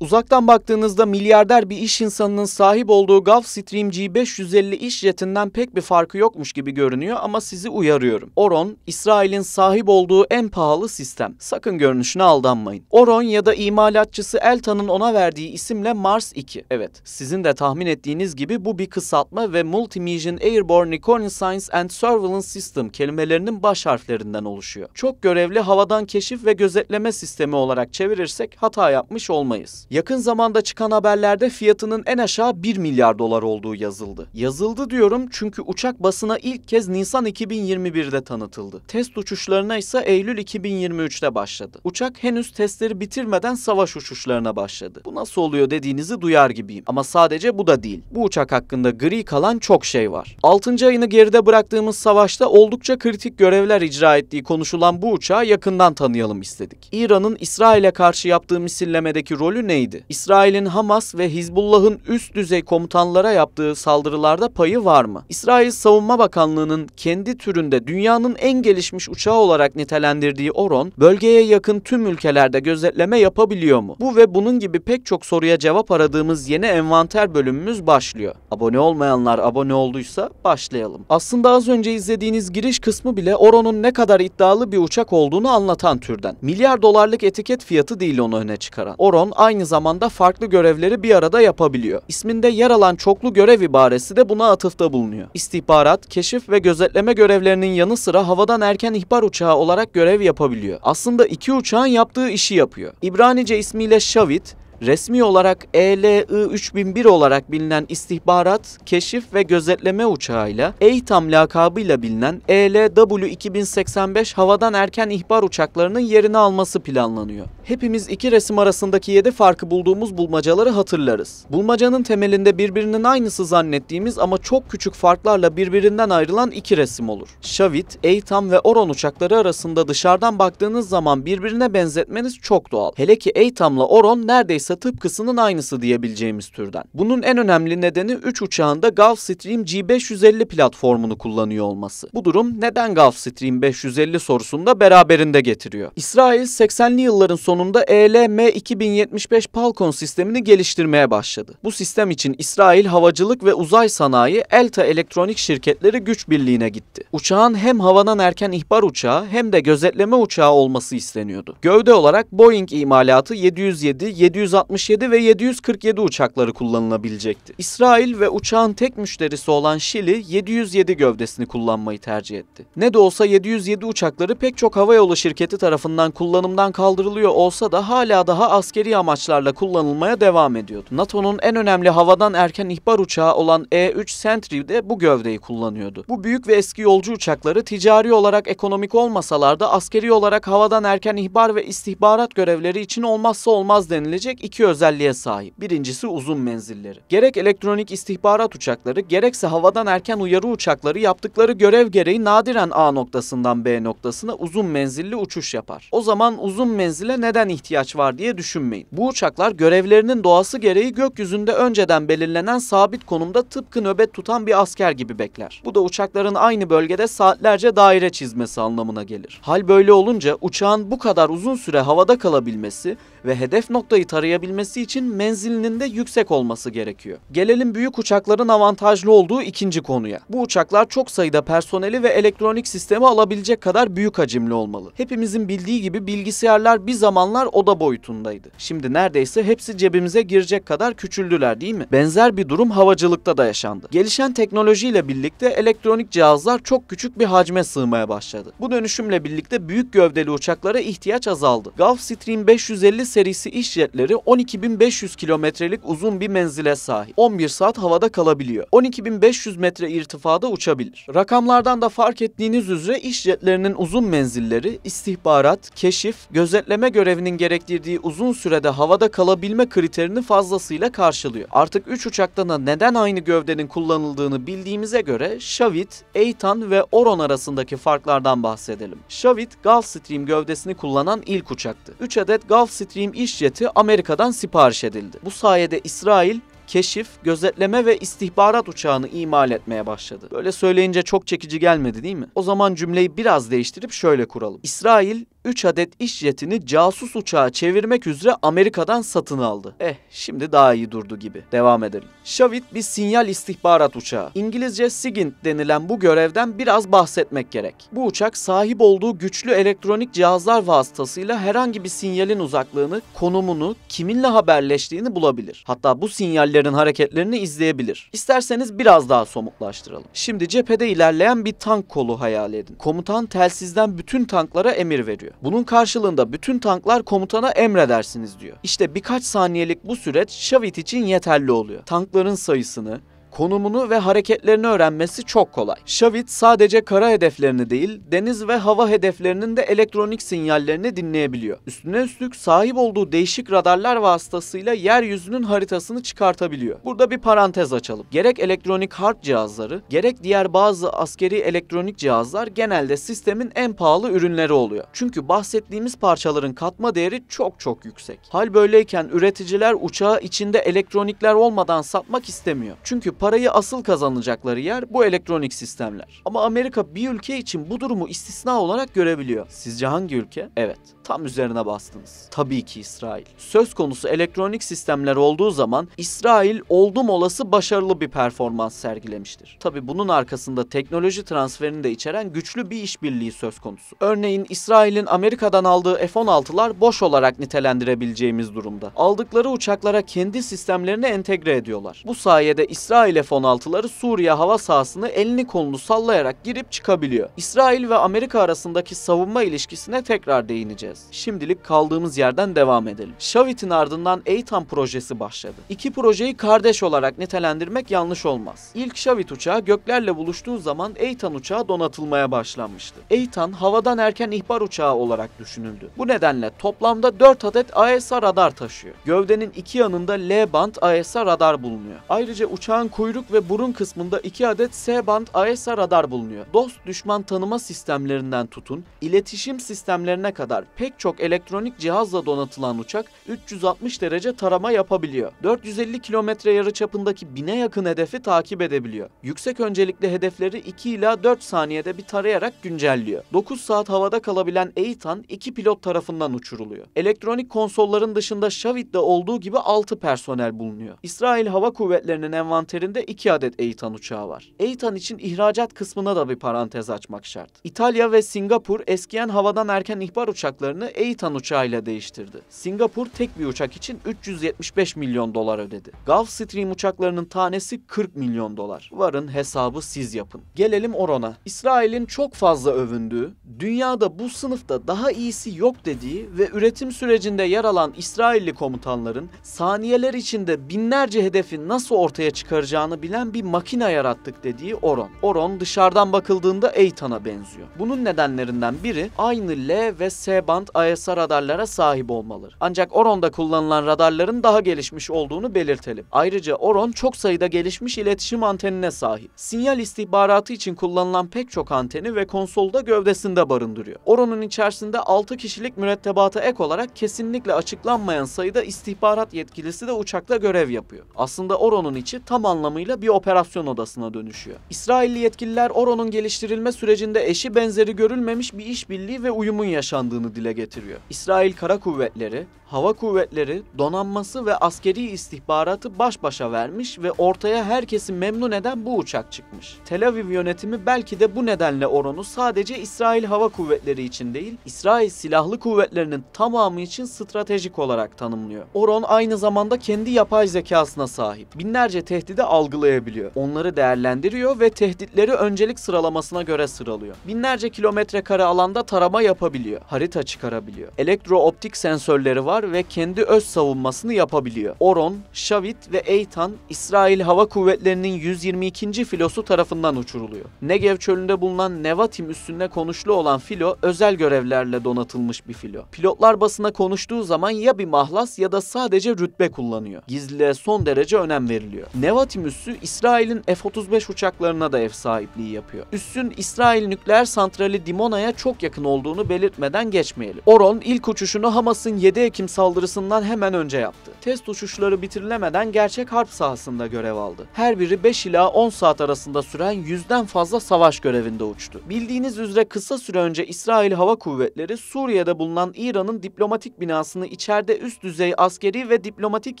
Uzaktan baktığınızda milyarder bir iş insanının sahip olduğu Gulfstream G550 iş jetinden pek bir farkı yokmuş gibi görünüyor ama sizi uyarıyorum. Oron, İsrail'in sahip olduğu en pahalı sistem. Sakın görünüşüne aldanmayın. Oron ya da imalatçısı Elta'nın ona verdiği isimle Mars 2. Evet, sizin de tahmin ettiğiniz gibi bu bir kısaltma ve Multimission Airborne Reconnaissance and Surveillance System kelimelerinin baş harflerinden oluşuyor. Çok görevli havadan keşif ve gözetleme sistemi olarak çevirirsek hata yapmış olmayız. Yakın zamanda çıkan haberlerde fiyatının en aşağı 1 milyar dolar olduğu yazıldı. Yazıldı diyorum çünkü uçak basına ilk kez Nisan 2021'de tanıtıldı. Test uçuşlarına ise Eylül 2023'te başladı. Uçak henüz testleri bitirmeden savaş uçuşlarına başladı. Bu nasıl oluyor dediğinizi duyar gibiyim. Ama sadece bu da değil. Bu uçak hakkında gri kalan çok şey var. 6. ayını geride bıraktığımız savaşta oldukça kritik görevler icra ettiği konuşulan bu uçağı yakından tanıyalım istedik. İran'ın İsrail'e karşı yaptığı misillemedeki rolü neydi? neydi? İsrail'in Hamas ve Hizbullah'ın üst düzey komutanlara yaptığı saldırılarda payı var mı? İsrail Savunma Bakanlığı'nın kendi türünde dünyanın en gelişmiş uçağı olarak nitelendirdiği Oron, bölgeye yakın tüm ülkelerde gözetleme yapabiliyor mu? Bu ve bunun gibi pek çok soruya cevap aradığımız yeni envanter bölümümüz başlıyor. Abone olmayanlar abone olduysa başlayalım. Aslında az önce izlediğiniz giriş kısmı bile Oron'un ne kadar iddialı bir uçak olduğunu anlatan türden. Milyar dolarlık etiket fiyatı değil onu öne çıkaran. Oron aynı zamanda farklı görevleri bir arada yapabiliyor. İsminde yer alan çoklu görev ibaresi de buna atıfta bulunuyor. İstihbarat, keşif ve gözetleme görevlerinin yanı sıra havadan erken ihbar uçağı olarak görev yapabiliyor. Aslında iki uçağın yaptığı işi yapıyor. İbranice ismiyle Şavit, Resmi olarak ELI-3001 olarak bilinen istihbarat, keşif ve gözetleme uçağıyla EITAM lakabıyla bilinen ELW-2085 havadan erken ihbar uçaklarının yerini alması planlanıyor. Hepimiz iki resim arasındaki 7 farkı bulduğumuz bulmacaları hatırlarız. Bulmacanın temelinde birbirinin aynısı zannettiğimiz ama çok küçük farklarla birbirinden ayrılan iki resim olur. Şavit, EITAM ve Oron uçakları arasında dışarıdan baktığınız zaman birbirine benzetmeniz çok doğal. Hele ki EITAM'la Oron neredeyse neredeyse tıpkısının aynısı diyebileceğimiz türden. Bunun en önemli nedeni 3 uçağında Gulfstream G550 platformunu kullanıyor olması. Bu durum neden Gulfstream 550 sorusunda beraberinde getiriyor. İsrail 80'li yılların sonunda ELM 2075 Falcon sistemini geliştirmeye başladı. Bu sistem için İsrail Havacılık ve Uzay Sanayi Elta Elektronik Şirketleri Güç Birliği'ne gitti. Uçağın hem havadan erken ihbar uçağı hem de gözetleme uçağı olması isteniyordu. Gövde olarak Boeing imalatı 707, 760 767 ve 747 uçakları kullanılabilecekti. İsrail ve uçağın tek müşterisi olan Şili 707 gövdesini kullanmayı tercih etti. Ne de olsa 707 uçakları pek çok havayolu şirketi tarafından kullanımdan kaldırılıyor olsa da hala daha askeri amaçlarla kullanılmaya devam ediyordu. NATO'nun en önemli havadan erken ihbar uçağı olan E-3 Sentry de bu gövdeyi kullanıyordu. Bu büyük ve eski yolcu uçakları ticari olarak ekonomik olmasalar da askeri olarak havadan erken ihbar ve istihbarat görevleri için olmazsa olmaz denilecek iki özelliğe sahip. Birincisi uzun menzilleri. Gerek elektronik istihbarat uçakları gerekse havadan erken uyarı uçakları yaptıkları görev gereği nadiren A noktasından B noktasına uzun menzilli uçuş yapar. O zaman uzun menzile neden ihtiyaç var diye düşünmeyin. Bu uçaklar görevlerinin doğası gereği gökyüzünde önceden belirlenen sabit konumda tıpkı nöbet tutan bir asker gibi bekler. Bu da uçakların aynı bölgede saatlerce daire çizmesi anlamına gelir. Hal böyle olunca uçağın bu kadar uzun süre havada kalabilmesi ve hedef noktayı tarayabilmesi için menzilinin de yüksek olması gerekiyor. Gelelim büyük uçakların avantajlı olduğu ikinci konuya. Bu uçaklar çok sayıda personeli ve elektronik sistemi alabilecek kadar büyük hacimli olmalı. Hepimizin bildiği gibi bilgisayarlar bir zamanlar oda boyutundaydı. Şimdi neredeyse hepsi cebimize girecek kadar küçüldüler değil mi? Benzer bir durum havacılıkta da yaşandı. Gelişen teknolojiyle birlikte elektronik cihazlar çok küçük bir hacme sığmaya başladı. Bu dönüşümle birlikte büyük gövdeli uçaklara ihtiyaç azaldı. Gulfstream 550 serisi iş jetleri 12.500 kilometrelik uzun bir menzile sahip. 11 saat havada kalabiliyor. 12.500 metre irtifada uçabilir. Rakamlardan da fark ettiğiniz üzere iş jetlerinin uzun menzilleri istihbarat, keşif, gözetleme görevinin gerektirdiği uzun sürede havada kalabilme kriterini fazlasıyla karşılıyor. Artık 3 uçaktan da neden aynı gövdenin kullanıldığını bildiğimize göre Şavit, Eitan ve Oron arasındaki farklardan bahsedelim. Şavit, Gulfstream gövdesini kullanan ilk uçaktı. 3 adet Gulfstream Stream iş jeti Amerika'dan sipariş edildi. Bu sayede İsrail keşif, gözetleme ve istihbarat uçağını imal etmeye başladı. Böyle söyleyince çok çekici gelmedi değil mi? O zaman cümleyi biraz değiştirip şöyle kuralım. İsrail 3 adet iş jetini casus uçağı çevirmek üzere Amerika'dan satın aldı. Eh şimdi daha iyi durdu gibi. Devam edelim. Shavit bir sinyal istihbarat uçağı. İngilizce SIGINT denilen bu görevden biraz bahsetmek gerek. Bu uçak sahip olduğu güçlü elektronik cihazlar vasıtasıyla herhangi bir sinyalin uzaklığını, konumunu, kiminle haberleştiğini bulabilir. Hatta bu sinyallerin hareketlerini izleyebilir. İsterseniz biraz daha somutlaştıralım. Şimdi cephede ilerleyen bir tank kolu hayal edin. Komutan telsizden bütün tanklara emir veriyor diyor. Bunun karşılığında bütün tanklar komutana emredersiniz diyor. İşte birkaç saniyelik bu süreç Şavit için yeterli oluyor. Tankların sayısını, konumunu ve hareketlerini öğrenmesi çok kolay. Şavit sadece kara hedeflerini değil, deniz ve hava hedeflerinin de elektronik sinyallerini dinleyebiliyor. Üstüne üstlük sahip olduğu değişik radarlar vasıtasıyla yeryüzünün haritasını çıkartabiliyor. Burada bir parantez açalım. Gerek elektronik harp cihazları, gerek diğer bazı askeri elektronik cihazlar genelde sistemin en pahalı ürünleri oluyor. Çünkü bahsettiğimiz parçaların katma değeri çok çok yüksek. Hal böyleyken üreticiler uçağı içinde elektronikler olmadan satmak istemiyor. Çünkü parayı asıl kazanacakları yer bu elektronik sistemler. Ama Amerika bir ülke için bu durumu istisna olarak görebiliyor. Sizce hangi ülke? Evet, tam üzerine bastınız. Tabii ki İsrail. Söz konusu elektronik sistemler olduğu zaman İsrail oldum olası başarılı bir performans sergilemiştir. Tabii bunun arkasında teknoloji transferini de içeren güçlü bir işbirliği söz konusu. Örneğin İsrail'in Amerika'dan aldığı F-16'lar boş olarak nitelendirebileceğimiz durumda. Aldıkları uçaklara kendi sistemlerini entegre ediyorlar. Bu sayede İsrail İsrail F-16'ları Suriye hava sahasını elini kolunu sallayarak girip çıkabiliyor. İsrail ve Amerika arasındaki savunma ilişkisine tekrar değineceğiz. Şimdilik kaldığımız yerden devam edelim. Şavit'in ardından EYTAM projesi başladı. İki projeyi kardeş olarak nitelendirmek yanlış olmaz. İlk Şavit uçağı göklerle buluştuğu zaman EYTAM uçağı donatılmaya başlanmıştı. EYTAM havadan erken ihbar uçağı olarak düşünüldü. Bu nedenle toplamda 4 adet AESA radar taşıyor. Gövdenin iki yanında L band AESA radar bulunuyor. Ayrıca uçağın kuyruk ve burun kısmında 2 adet S-band AESA radar bulunuyor. Dost düşman tanıma sistemlerinden tutun, iletişim sistemlerine kadar pek çok elektronik cihazla donatılan uçak 360 derece tarama yapabiliyor. 450 kilometre yarı çapındaki bine yakın hedefi takip edebiliyor. Yüksek öncelikli hedefleri 2 ila 4 saniyede bir tarayarak güncelliyor. 9 saat havada kalabilen Eitan iki pilot tarafından uçuruluyor. Elektronik konsolların dışında Şavit'te olduğu gibi 6 personel bulunuyor. İsrail Hava Kuvvetleri'nin envanterinde üzerinde 2 adet Eitan uçağı var. Eitan için ihracat kısmına da bir parantez açmak şart. İtalya ve Singapur eskiyen havadan erken ihbar uçaklarını Eitan uçağıyla değiştirdi. Singapur tek bir uçak için 375 milyon dolar ödedi. Gulfstream uçaklarının tanesi 40 milyon dolar. Varın hesabı siz yapın. Gelelim Oron'a. İsrail'in çok fazla övündüğü, dünyada bu sınıfta daha iyisi yok dediği ve üretim sürecinde yer alan İsrailli komutanların saniyeler içinde binlerce hedefi nasıl ortaya çıkaracağını yapacağını bilen bir makine yarattık dediği Oron. Oron dışarıdan bakıldığında Eitan'a benziyor. Bunun nedenlerinden biri aynı L ve S band ISR radarlara sahip olmaları. Ancak Oron'da kullanılan radarların daha gelişmiş olduğunu belirtelim. Ayrıca Oron çok sayıda gelişmiş iletişim antenine sahip. Sinyal istihbaratı için kullanılan pek çok anteni ve konsolda gövdesinde barındırıyor. Oron'un içerisinde 6 kişilik mürettebata ek olarak kesinlikle açıklanmayan sayıda istihbarat yetkilisi de uçakta görev yapıyor. Aslında Oron'un içi tam anlamıyla anlamıyla bir operasyon odasına dönüşüyor. İsrailli yetkililer Oron'un geliştirilme sürecinde eşi benzeri görülmemiş bir işbirliği ve uyumun yaşandığını dile getiriyor. İsrail Kara Kuvvetleri, hava kuvvetleri, donanması ve askeri istihbaratı baş başa vermiş ve ortaya herkesi memnun eden bu uçak çıkmış. Tel Aviv yönetimi belki de bu nedenle Oron'u sadece İsrail Hava Kuvvetleri için değil, İsrail Silahlı Kuvvetleri'nin tamamı için stratejik olarak tanımlıyor. Oron aynı zamanda kendi yapay zekasına sahip. Binlerce tehdidi algılayabiliyor. Onları değerlendiriyor ve tehditleri öncelik sıralamasına göre sıralıyor. Binlerce kilometre kare alanda tarama yapabiliyor. Harita çıkarabiliyor. Elektrooptik sensörleri var var ve kendi öz savunmasını yapabiliyor. Oron, Shavit ve Eitan, İsrail Hava Kuvvetleri'nin 122. filosu tarafından uçuruluyor. Negev çölünde bulunan Nevatim üstünde konuşlu olan filo özel görevlerle donatılmış bir filo. Pilotlar basına konuştuğu zaman ya bir mahlas ya da sadece rütbe kullanıyor. Gizliliğe son derece önem veriliyor. Nevatim üssü İsrail'in F-35 uçaklarına da ev sahipliği yapıyor. Üssün İsrail nükleer santrali Dimona'ya çok yakın olduğunu belirtmeden geçmeyelim. Oron ilk uçuşunu Hamas'ın 7 Ekim saldırısından hemen önce yaptı. Test uçuşları bitirilemeden gerçek harp sahasında görev aldı. Her biri 5 ila 10 saat arasında süren yüzden fazla savaş görevinde uçtu. Bildiğiniz üzere kısa süre önce İsrail Hava Kuvvetleri Suriye'de bulunan İran'ın diplomatik binasını içeride üst düzey askeri ve diplomatik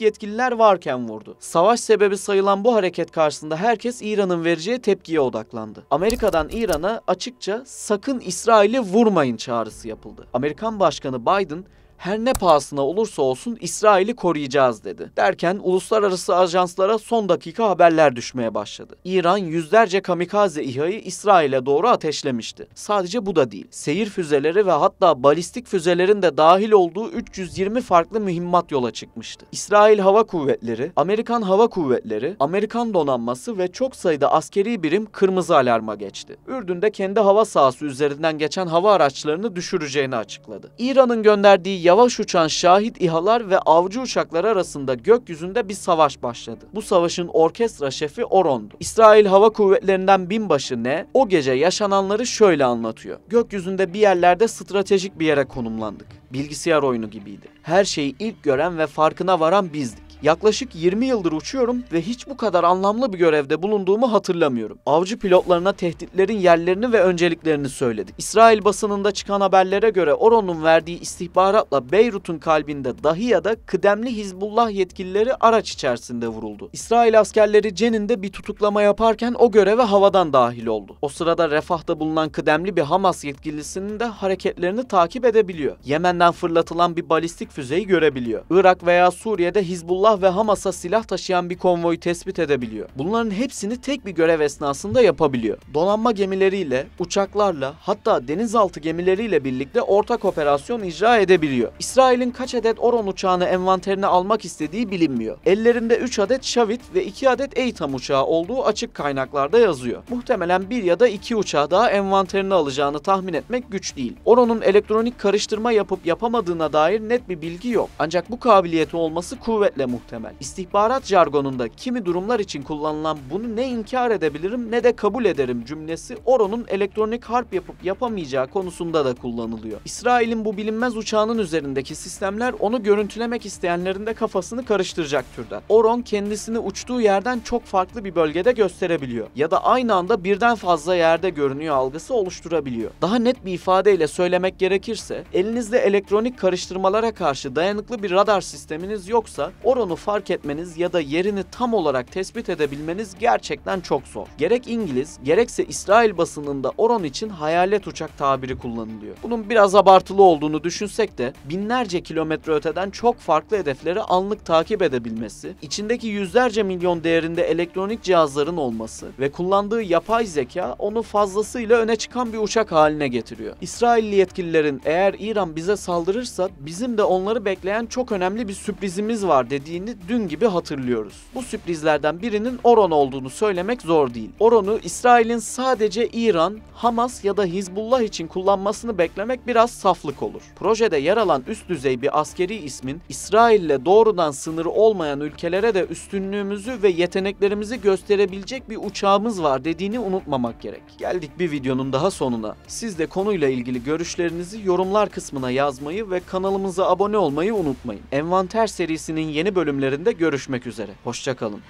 yetkililer varken vurdu. Savaş sebebi sayılan bu hareket karşısında herkes İran'ın vereceği tepkiye odaklandı. Amerika'dan İran'a açıkça sakın İsrail'i vurmayın çağrısı yapıldı. Amerikan Başkanı Biden her ne pahasına olursa olsun İsrail'i koruyacağız dedi. Derken uluslararası ajanslara son dakika haberler düşmeye başladı. İran yüzlerce kamikaze İHA'yı İsrail'e doğru ateşlemişti. Sadece bu da değil. Seyir füzeleri ve hatta balistik füzelerin de dahil olduğu 320 farklı mühimmat yola çıkmıştı. İsrail Hava Kuvvetleri, Amerikan Hava Kuvvetleri, Amerikan donanması ve çok sayıda askeri birim kırmızı alarma geçti. Ürdün'de kendi hava sahası üzerinden geçen hava araçlarını düşüreceğini açıkladı. İran'ın gönderdiği yavaş uçan şahit İHA'lar ve avcı uçakları arasında gökyüzünde bir savaş başladı. Bu savaşın orkestra şefi Oron'du. İsrail Hava Kuvvetleri'nden binbaşı ne? O gece yaşananları şöyle anlatıyor. Gökyüzünde bir yerlerde stratejik bir yere konumlandık bilgisayar oyunu gibiydi. Her şeyi ilk gören ve farkına varan bizdik. Yaklaşık 20 yıldır uçuyorum ve hiç bu kadar anlamlı bir görevde bulunduğumu hatırlamıyorum. Avcı pilotlarına tehditlerin yerlerini ve önceliklerini söyledi. İsrail basınında çıkan haberlere göre Oron'un verdiği istihbaratla Beyrut'un kalbinde dahi ya da kıdemli Hizbullah yetkilileri araç içerisinde vuruldu. İsrail askerleri Cenin'de bir tutuklama yaparken o göreve havadan dahil oldu. O sırada Refah'ta bulunan kıdemli bir Hamas yetkilisinin de hareketlerini takip edebiliyor. Yemen'den fırlatılan bir balistik füzeyi görebiliyor. Irak veya Suriye'de Hizbullah Hizbullah ve Hamas'a silah taşıyan bir konvoyu tespit edebiliyor. Bunların hepsini tek bir görev esnasında yapabiliyor. Donanma gemileriyle, uçaklarla hatta denizaltı gemileriyle birlikte ortak operasyon icra edebiliyor. İsrail'in kaç adet Oron uçağını envanterine almak istediği bilinmiyor. Ellerinde 3 adet Shavit ve 2 adet Eytam uçağı olduğu açık kaynaklarda yazıyor. Muhtemelen bir ya da iki uçağı daha envanterine alacağını tahmin etmek güç değil. Oron'un elektronik karıştırma yapıp yapamadığına dair net bir bilgi yok. Ancak bu kabiliyeti olması kuvvetle muhtemel muhtemel. İstihbarat jargonunda kimi durumlar için kullanılan bunu ne inkar edebilirim ne de kabul ederim cümlesi Oro'nun elektronik harp yapıp yapamayacağı konusunda da kullanılıyor. İsrail'in bu bilinmez uçağının üzerindeki sistemler onu görüntülemek isteyenlerin de kafasını karıştıracak türden. Oron kendisini uçtuğu yerden çok farklı bir bölgede gösterebiliyor ya da aynı anda birden fazla yerde görünüyor algısı oluşturabiliyor. Daha net bir ifadeyle söylemek gerekirse elinizde elektronik karıştırmalara karşı dayanıklı bir radar sisteminiz yoksa Oron olduğunu fark etmeniz ya da yerini tam olarak tespit edebilmeniz gerçekten çok zor. Gerek İngiliz gerekse İsrail basınında Oron için hayalet uçak tabiri kullanılıyor. Bunun biraz abartılı olduğunu düşünsek de binlerce kilometre öteden çok farklı hedefleri anlık takip edebilmesi, içindeki yüzlerce milyon değerinde elektronik cihazların olması ve kullandığı yapay zeka onu fazlasıyla öne çıkan bir uçak haline getiriyor. İsrailli yetkililerin eğer İran bize saldırırsa bizim de onları bekleyen çok önemli bir sürprizimiz var dediği geldiğini dün gibi hatırlıyoruz. Bu sürprizlerden birinin Oron olduğunu söylemek zor değil. Oron'u İsrail'in sadece İran, Hamas ya da Hizbullah için kullanmasını beklemek biraz saflık olur. Projede yer alan üst düzey bir askeri ismin İsrail'le doğrudan sınırı olmayan ülkelere de üstünlüğümüzü ve yeteneklerimizi gösterebilecek bir uçağımız var dediğini unutmamak gerek. Geldik bir videonun daha sonuna. Siz de konuyla ilgili görüşlerinizi yorumlar kısmına yazmayı ve kanalımıza abone olmayı unutmayın. Envanter serisinin yeni bölümü bölümlerinde görüşmek üzere. Hoşçakalın.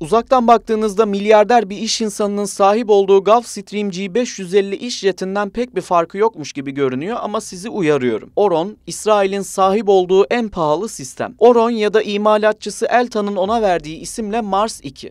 Uzaktan baktığınızda milyarder bir iş insanının sahip olduğu Gulfstream G550 iş jetinden pek bir farkı yokmuş gibi görünüyor ama sizi uyarıyorum. Oron, İsrail'in sahip olduğu en pahalı sistem. Oron ya da imalatçısı Eltan'ın ona verdiği isimle Mars 2.